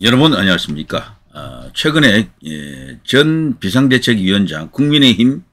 여러분 안녕하십니까. 아, 최근에 예, 전 비상대책위원장 국민의힘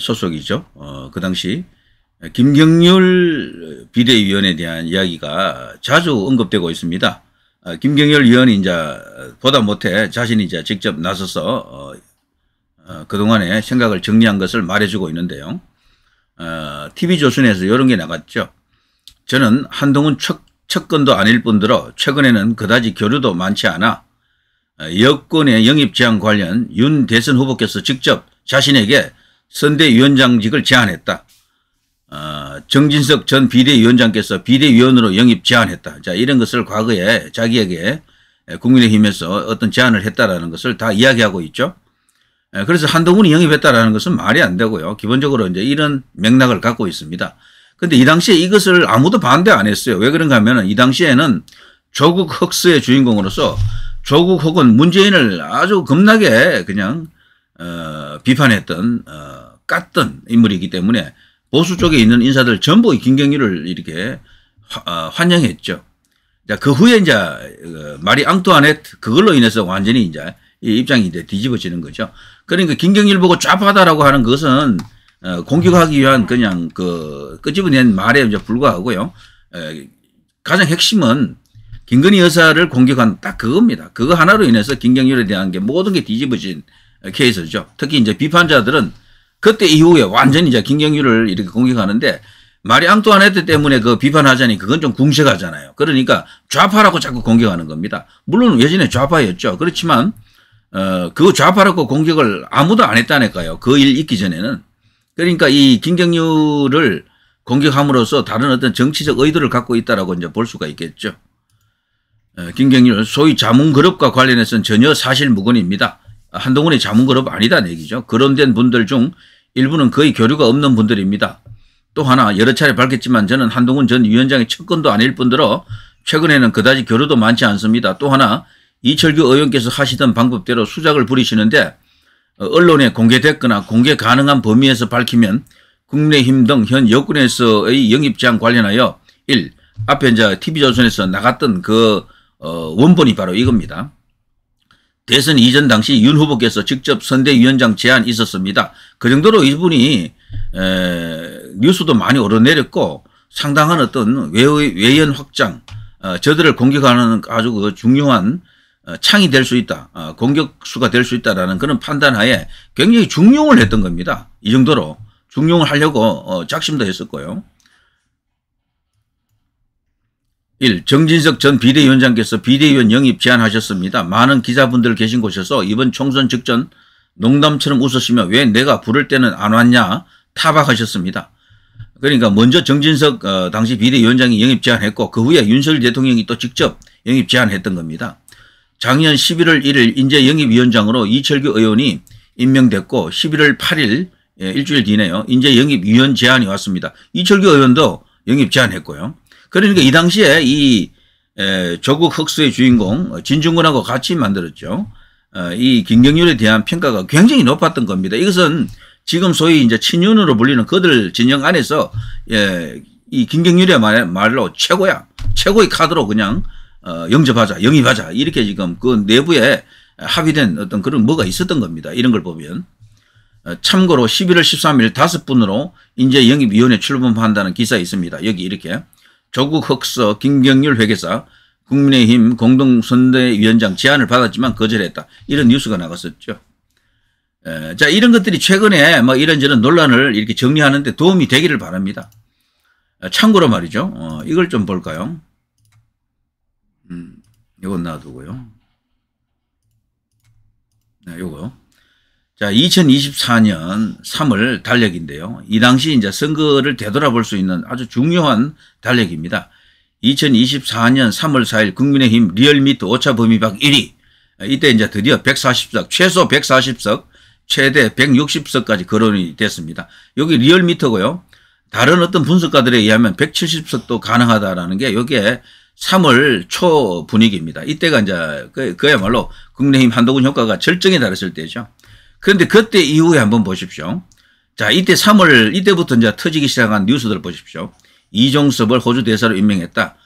소속이죠. 어, 그 당시 김경률 비대위원에 대한 이야기가 자주 언급되고 있습니다. 아, 김경률 위원이 이제 보다 못해 자신이 이제 직접 나서서 어, 어, 그동안의 생각을 정리한 것을 말해주고 있는데요. TV조선에서 아, 이런 게 나갔죠. 저는 한동훈 척 첫근도 아닐 뿐더러 최근에는 그다지 교류도 많지 않아 여권의 영입 제한 관련 윤 대선 후보께서 직접 자신에게 선대위원장직을 제안했다. 어, 정진석 전 비대위원장께서 비대위원으로 영입 제안했다. 자, 이런 것을 과거에 자기에게 국민의힘에서 어떤 제안을 했다라는 것을 다 이야기하고 있죠. 그래서 한동훈이 영입했다라는 것은 말이 안 되고요. 기본적으로 이제 이런 맥락을 갖고 있습니다. 근데 이 당시에 이것을 아무도 반대 안 했어요. 왜 그런가 하면이 당시에는 조국 흑스의 주인공으로서 조국 혹은 문재인을 아주 겁나게 그냥 어, 비판했던 어, 깠던 인물이기 때문에 보수 쪽에 있는 인사들 전부 김경률을 이렇게 화, 어, 환영했죠. 그 후에 이제 마리 어, 앙투아넷 그걸로 인해서 완전히 이제 이 입장이 이제 뒤집어지는 거죠. 그러니까 김경일 보고 좌파다라고 하는 것은 어, 공격하기 위한 그냥 그 끄집어낸 말에 이제 불과하고요. 에, 가장 핵심은 김건희 여사를 공격한 딱 그겁니다. 그거 하나로 인해서 김경률에 대한 게 모든 게 뒤집어진 케이스죠. 특히 이제 비판자들은 그때 이후에 완전히 이제 김경률을 이렇게 공격하는데 마리 앙투안했트 때문에 그 비판하자니 그건 좀 궁색하잖아요. 그러니까 좌파라고 자꾸 공격하는 겁니다. 물론 예전에 좌파였죠. 그렇지만 어, 그 좌파라고 공격을 아무도 안 했다니까요. 그 일 있기 전에는. 그러니까 이 김경률을 공격함으로써 다른 어떤 정치적 의도를 갖고 있다라고 이제 볼 수가 있겠죠. 김경률 소위 자문그룹과 관련해서는 전혀 사실 무근입니다. 한동훈의 자문그룹 아니다 얘기죠. 거론된 분들 중 일부는 거의 교류가 없는 분들입니다. 또 하나 여러 차례 밝혔지만 저는 한동훈 전 위원장의 측근도 아닐 뿐더러 최근에는 그다지 교류도 많지 않습니다. 또 하나 이철규 의원께서 하시던 방법대로 수작을 부리시는데 어, 언론에 공개됐거나 공개 가능한 범위에서 밝히면 국내힘 등 현 여권에서의 영입 제한 관련하여 1. 앞에 이제 TV조선에서 나갔던 그 어, 원본이 바로 이겁니다. 대선 이전 당시 윤 후보께서 직접 선대위원장 제안 있었습니다. 그 정도로 이분이 에, 뉴스도 많이 오르내렸고 상당한 어떤 외 외연 확장 어, 저들을 공격하는 아주 그 중요한 어, 창이 될 수 있다, 어, 공격수가 될 수 있다라는 그런 판단하에 굉장히 중용을 했던 겁니다. 이 정도로 중용을 하려고 어, 작심도 했었고요. 1. 정진석 전 비대위원장께서 비대위원 영입 제안하셨습니다. 많은 기자분들 계신 곳에서 이번 총선 직전 농담처럼 웃으시며 었왜 내가 부를 때는 안 왔냐 타박하셨습니다. 그러니까 먼저 정진석 당시 비대위원장이 영입 제안했고 그 후에 윤석열 대통령이 또 직접 영입 제안했던 겁니다. 작년 11월 1일 인재영입위원장으로 이철규 의원이 임명됐고 11월 8일 예, 일주일 뒤네요. 인재영입위원 제안이 왔습니다. 이철규 의원도 영입 제안했고요. 그러니까 이 당시에 이 에, 조국 흑수의 주인공 어, 진중권하고 같이 만들었죠. 어, 이 김경률에 대한 평가가 굉장히 높았던 겁니다. 이것은 지금 소위 이제 친윤으로 불리는 그들 진영 안에서 예, 이김경률의야말로 최고야. 최고의 카드로 그냥 어, 영접하자, 영입하자 이렇게 지금 그 내부에 합의된 어떤 그런 뭐가 있었던 겁니다. 이런 걸 보면 어, 참고로 11월 13일 다섯 분으로 인재 영입위원회 출범한다는 기사 있습니다. 여기 이렇게 조국 흑서 김경률 회계사 국민의힘 공동선대위원장 제안을 받았지만 거절했다. 이런 뉴스가 나갔었죠. 에, 자 이런 것들이 최근에 뭐 이런저런 논란을 이렇게 정리하는데 도움이 되기를 바랍니다. 어, 참고로 말이죠. 어, 이걸 좀 볼까요? 이건 놔두고요. 네, 요거. 자, 2024년 3월 달력인데요. 이 당시 이제 선거를 되돌아볼 수 있는 아주 중요한 달력입니다. 2024년 3월 4일 국민의힘 리얼미터 오차 범위 박 1위. 이때 이제 드디어 140석, 최소 140석, 최대 160석까지 거론이 됐습니다. 여기 리얼미터고요. 다른 어떤 분석가들에 의하면 170석도 가능하다라는 게 여기에 3월 초 분위기입니다. 이때가 이제 그, 그야말로 국내힘 한도군 효과가 절정에 달했을 때죠. 그런데 그때 이후에 한번 보십시오. 자, 이때 3월, 이때부터 이제 터지기 시작한 뉴스들 보십시오. 이종섭을 호주 대사로 임명했다.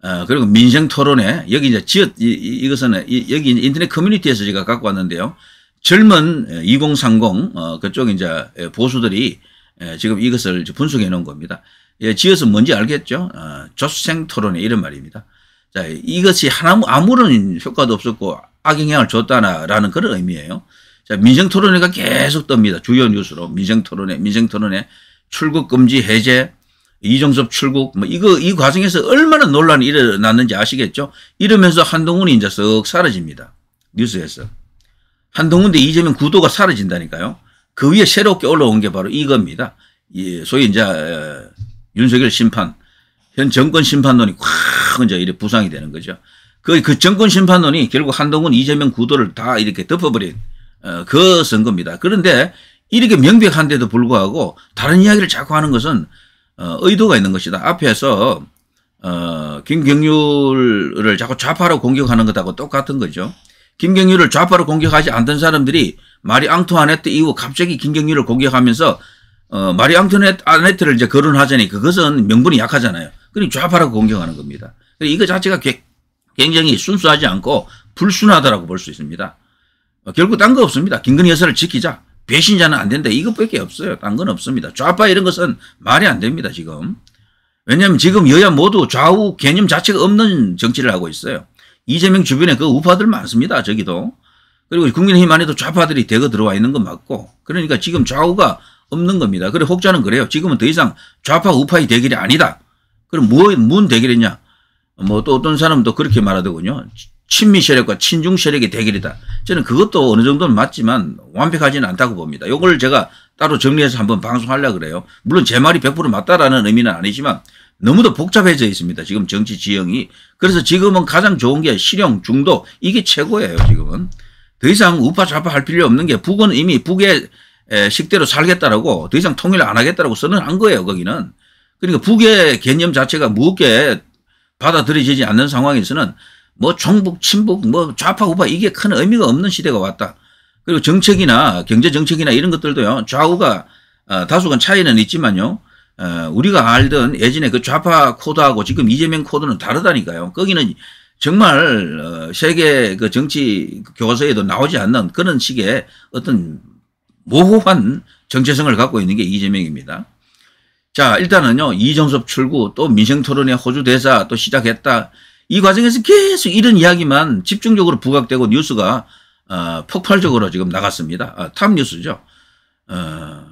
어, 그리고 민생 토론회, 여기 이제 지역, 이, 이 것은 여기 인터넷 커뮤니티에서 제가 갖고 왔는데요. 젊은 2030, 어, 그쪽 이제 보수들이 예, 지금 이것을 분석해 놓은 겁니다. 예, 지어서 뭔지 알겠죠? 어, 조생 토론회 이런 말입니다. 자, 이것이 하나, 아무런 효과도 없었고 악영향을 줬다라는 그런 의미예요. 자, 민생 토론회가 계속 뜹니다. 주요 뉴스로. 민생 토론회, 민생 토론회, 출국 금지 해제, 이종섭 출국, 뭐, 이거, 이 과정에서 얼마나 논란이 일어났는지 아시겠죠? 이러면서 한동훈이 이제 쓱 사라집니다. 뉴스에서. 한동훈 대 이재명 구도가 사라진다니까요. 그 위에 새롭게 올라온 게 바로 이겁니다. 예, 소위 이제 윤석열 심판, 현 정권 심판론이 확 이제 이렇게 부상이 되는 거죠. 그, 그 정권 심판론이 결국 한동훈, 이재명 구도를 다 이렇게 덮어버린 어, 그 선거입니다. 그런데 이렇게 명백한데도 불구하고 다른 이야기를 자꾸 하는 것은 어, 의도가 있는 것이다. 앞에서 어, 김경률을 자꾸 좌파로 공격하는 것하고 똑같은 거죠. 김경률을 좌파로 공격하지 않던 사람들이 마리 앙투아네트 이후 갑자기 김경률을 공격하면서 어, 마리 앙투아네트를 이제 거론하자니 그것은 명분이 약하잖아요. 그럼 좌파라고 공격하는 겁니다. 이거 자체가 굉장히 순수하지 않고 불순하다라고 볼 수 있습니다. 어, 결국 딴 거 없습니다. 김근희 여사를 지키자. 배신자는 안 된다. 이것밖에 없어요. 딴 건 없습니다. 좌파 이런 것은 말이 안 됩니다. 지금. 왜냐하면 지금 여야 모두 좌우 개념 자체가 없는 정치를 하고 있어요. 이재명 주변에 그 우파들 많습니다. 저기도. 그리고 국민의힘 안에도 좌파들이 대거 들어와 있는 건 맞고 그러니까 지금 좌우가 없는 겁니다. 그래 혹자는 그래요. 지금은 더 이상 좌파 우파의 대결이 아니다. 그럼 뭐, 뭔 대결이냐? 뭐 또 어떤 사람도 그렇게 말하더군요. 친미 세력과 친중 세력의 대결이다. 저는 그것도 어느 정도는 맞지만 완벽하지는 않다고 봅니다. 이걸 제가 따로 정리해서 한번 방송하려고 그래요. 물론 제 말이 100% 맞다라는 의미는 아니지만 너무도 복잡해져 있습니다. 지금 정치 지형이. 그래서 지금은 가장 좋은 게 실용, 중도 이게 최고예요. 지금은. 더 이상 우파좌파 할 필요 없는 게 북은 이미 북의 식대로 살겠다라고 더 이상 통일 안 하겠다라고 선언한 거예요 거기는. 그러니까 북의 개념 자체가 무게 받아들여지지 않는 상황에서는 뭐 종북 친북 뭐 좌파 우파 이게 큰 의미가 없는 시대가 왔다. 그리고 정책이나 경제 정책이나 이런 것들도요 좌우가 어, 다소간 차이는 있지만요. 어, 우리가 알던 예전에 그 좌파 코드하고 지금 이재명 코드는 다르다니까요. 거기는 정말 어, 세계 그 정치 교과서에도 나오지 않는 그런 식의 어떤 모호한 정체성을 갖고 있는 게 이재명입니다. 자 일단은요 이정섭 출구 또 민생 토론회 호주 대사 또 시작했다 이 과정에서 계속 이런 이야기만 집중적으로 부각되고 뉴스가 어, 폭발적으로 지금 나갔습니다. 아, 탑 뉴스죠. 어,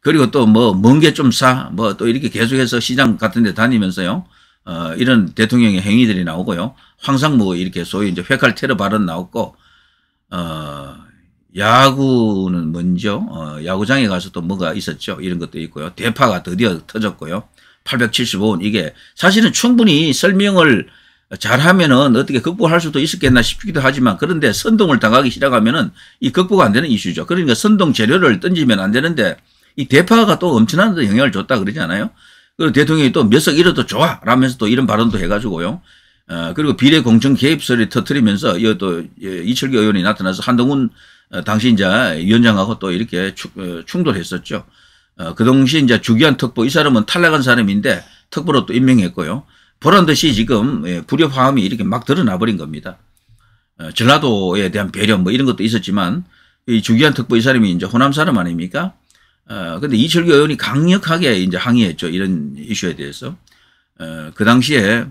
그리고 또뭐먼게좀싸뭐또 뭐 뭐 이렇게 계속해서 시장 같은 데 다니면서요. 어, 이런 대통령의 행위들이 나오고요. 황상무 이렇게 소위 이제 회칼 테러 발언 나왔고 어, 야구는 먼저 어, 야구장에 가서 또 뭐가 있었죠. 이런 것도 있고요. 대파가 드디어 터졌고요. 875원 이게 사실은 충분히 설명을 잘하면은 어떻게 극복할 수도 있었겠나 싶기도 하지만 그런데 선동을 당하기 시작하면은 이 극복 안 되는 이슈죠. 그러니까 선동 재료를 던지면 안 되는데 이 대파가 또 엄청난 영향을 줬다 그러지 않아요? 그리고 대통령이 또 몇 석 잃어도 좋아! 라면서 또 이런 발언도 해가지고요. 어, 그리고 비례 공천 개입설이 터트리면서 이또 예, 이철기 의원이 나타나서 한동훈 어, 당시 이제 위원장하고 또 이렇게 충돌했었죠. 어, 어 그동시 이제 주기한 특보 이 사람은 탈락한 사람인데 특보로 또 임명했고요. 보란 듯이 지금 예, 불협 화음이 이렇게 막 드러나 버린 겁니다. 어, 전라도에 대한 배려 뭐 이런 것도 있었지만 이 주기한 특보 이 사람이 이제 호남 사람 아닙니까? 어, 근데 이철규 의원이 강력하게 이제 항의했죠. 이런 이슈에 대해서. 어, 그 당시에,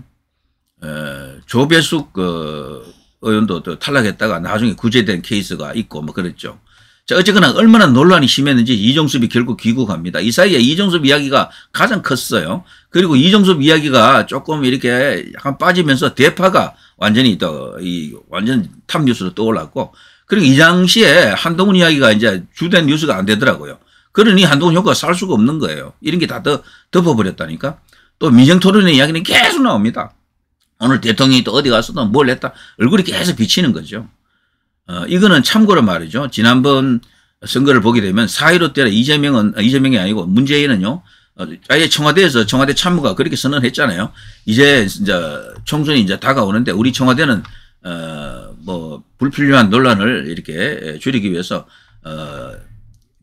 어, 조배숙, 그 의원도 또 탈락했다가 나중에 구제된 케이스가 있고 뭐 그랬죠. 자, 어쨌거나 얼마나 논란이 심했는지 이종섭이 결국 귀국합니다. 이 사이에 이종섭 이야기가 가장 컸어요. 그리고 이종섭 이야기가 조금 이렇게 약간 빠지면서 대파가 완전히 또, 이, 완전 탑 뉴스로 떠올랐고, 그리고 이 당시에 한동훈 이야기가 이제 주된 뉴스가 안 되더라고요. 그러니 한동훈 효과가 쌀 수가 없는 거예요. 이런 게다 덮어버렸다니까. 또 민생 토론의 이야기는 계속 나옵니다. 오늘 대통령이 또 어디 가서뭘 했다. 얼굴이 계속 비치는 거죠. 어, 이거는 참고로 말이죠. 지난번 선거를 보게 되면 4.15 때는 이재명은, 아, 이재명이 아니고 문재인은요. 어, 아예 청와대에서 청와대 참모가 그렇게 선언했잖아요. 이제 이제 총선이 이제 다가오는데 우리 청와대는 어뭐 불필요한 논란을 이렇게 줄이기 위해서 어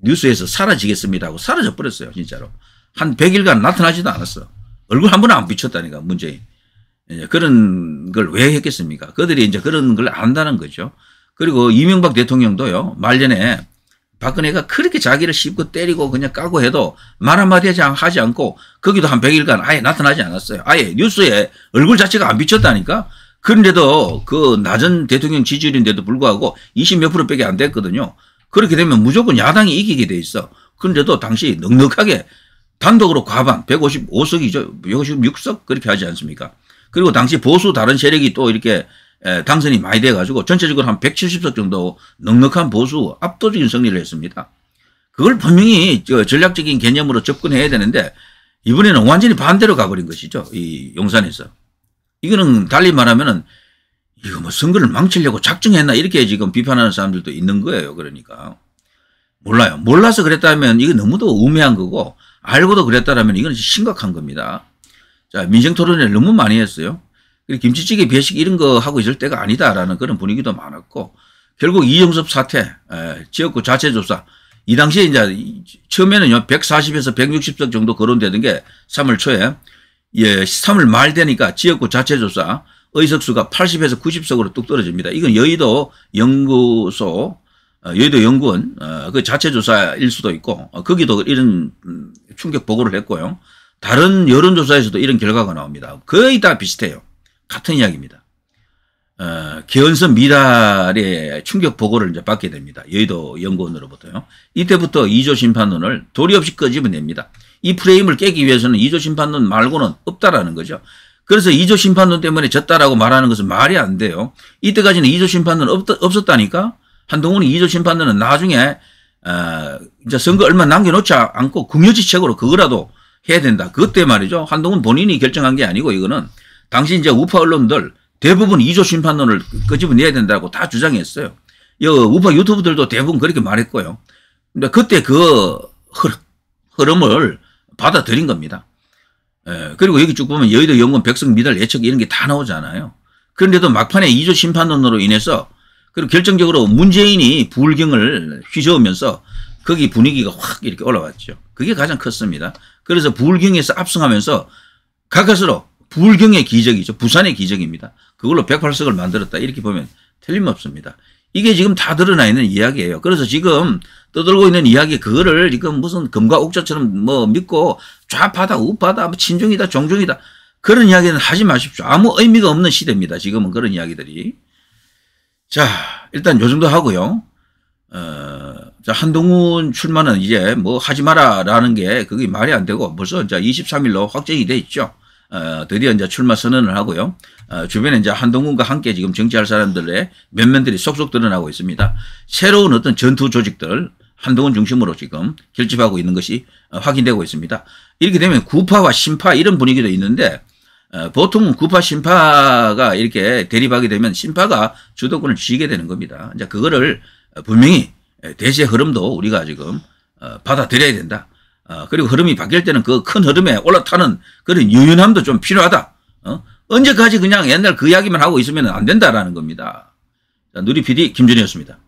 뉴스에서 사라지겠습니다고 하 사라져 버렸어요. 진짜로. 한 100일간 나타나지도 않았어. 얼굴 한 번 안 비쳤다니까 문재인. 예, 그런 걸 왜 했겠습니까? 그들이 이제 그런 걸 안다는 거죠. 그리고 이명박 대통령도요. 말년에 박근혜가 그렇게 자기를 씹고 때리고 그냥 까고 해도 말 한마디 하지 않고 거기도 한 100일간 아예 나타나지 않았어요. 아예 뉴스에 얼굴 자체가 안 비쳤다니까. 그런데도 그 낮은 대통령 지지율인데도 불구하고 20 몇 프로 밖에 안 됐거든요. 그렇게 되면 무조건 야당이 이기게 돼 있어. 그런데도 당시 넉넉하게 단독으로 과반 155석이죠. 156석 그렇게 하지 않습니까? 그리고 당시 보수 다른 세력이 또 이렇게 당선이 많이 돼가지고 전체적으로 한 170석 정도 넉넉한 보수 압도적인 승리를 했습니다. 그걸 분명히 전략적인 개념으로 접근해야 되는데 이번에는 완전히 반대로 가버린 것이죠. 이 용산에서. 이거는 달리 말하면은 이거 뭐 선거를 망치려고 작정했나 이렇게 지금 비판하는 사람들도 있는 거예요. 그러니까 몰라요. 몰라서 그랬다면 이거 너무도 우매한 거고 알고도 그랬다면 이건 심각한 겁니다. 자 민생 토론회 너무 많이 했어요. 그리고 김치찌개 배식 이런 거 하고 있을 때가 아니다라는 그런 분위기도 많았고 결국 이영섭 사태 에, 지역구 자체 조사 이 당시에 이제 처음에는요 140에서 160석 정도 거론되던 게 3월 초에 예 3월 말 되니까 지역구 자체 조사 의석수가 80에서 90석으로 뚝 떨어집니다. 이건 여의도 연구소, 어, 여의도 연구원 어, 그 자체 조사일 수도 있고 어, 거기도 이런 음, 충격 보고를 했고요. 다른 여론조사에서도 이런 결과가 나옵니다. 거의 다 비슷해요. 같은 이야기입니다. 어, 개헌선 미달의 충격 보고를 이제 받게 됩니다. 여의도 연구원으로부터요. 이때부터 2조 심판론을 도리 없이 끄집어냅니다. 이 프레임을 깨기 위해서는 2조 심판론 말고는 없다라는 거죠. 그래서 2조 심판론 때문에 졌다라고 말하는 것은 말이 안 돼요. 이때까지는 2조 심판론 없었다니까 한동훈이 2조 심판론은 나중에 어, 이제 선거 얼마 남겨놓지 않고 궁여지책으로 그거라도 해야 된다. 그때 말이죠. 한동훈 본인이 결정한 게 아니고 이거는 당시 이제 우파 언론들 대부분 2조 심판론을 끄집어내야 된다고 다 주장했어요. 여 우파 유튜브들도 대부분 그렇게 말했고요. 근데 그때 그 흐름, 흐름을 받아들인 겁니다. 예, 그리고 여기 쭉 보면 여의도 연금 백성 미달 예측 이런 게 다 나오잖아요. 그런데도 막판에 2조 심판론으로 인해서 그리고 결정적으로 문재인이 불경을 휘저으면서 거기 분위기가 확 이렇게 올라왔죠. 그게 가장 컸습니다. 그래서 불경에서 압승하면서 가까스로 불경의 기적이죠. 부산의 기적입니다. 그걸로 108석을 만들었다. 이렇게 보면 틀림없습니다. 이게 지금 다 드러나 있는 이야기예요. 그래서 지금 떠들고 있는 이야기 그거를 지금 무슨 금과 옥자처럼 뭐 믿고 좌파다 우파다 뭐 친중이다 종중이다 그런 이야기는 하지 마십시오. 아무 의미가 없는 시대입니다. 지금은 그런 이야기들이. 자 일단 요 정도 하고요. 어, 한동훈 출마는 이제 뭐 하지 마라라는 게 그게 말이 안 되고 벌써 23일로 확정이 돼 있죠. 어, 드디어 이제 출마 선언을 하고요. 어, 주변에 이제 한동훈과 함께 지금 정치할 사람들의 면면들이 속속 드러나고 있습니다. 새로운 어떤 전투 조직들 한동훈 중심으로 지금 결집하고 있는 것이 어, 확인되고 있습니다. 이렇게 되면 구파와 신파 이런 분위기도 있는데 어, 보통 은 구파 신파가 이렇게 대립하게 되면 신파가 주도권을 쥐게 되는 겁니다. 이제 그거를 분명히 대세 흐름도 우리가 지금 어, 받아들여야 된다. 어, 그리고 흐름이 바뀔 때는 그 큰 흐름에 올라타는 그런 유연함도 좀 필요하다. 어? 언제까지 그냥 옛날 그 이야기만 하고 있으면 안 된다라는 겁니다. 자, 누리 PD 김준희였습니다.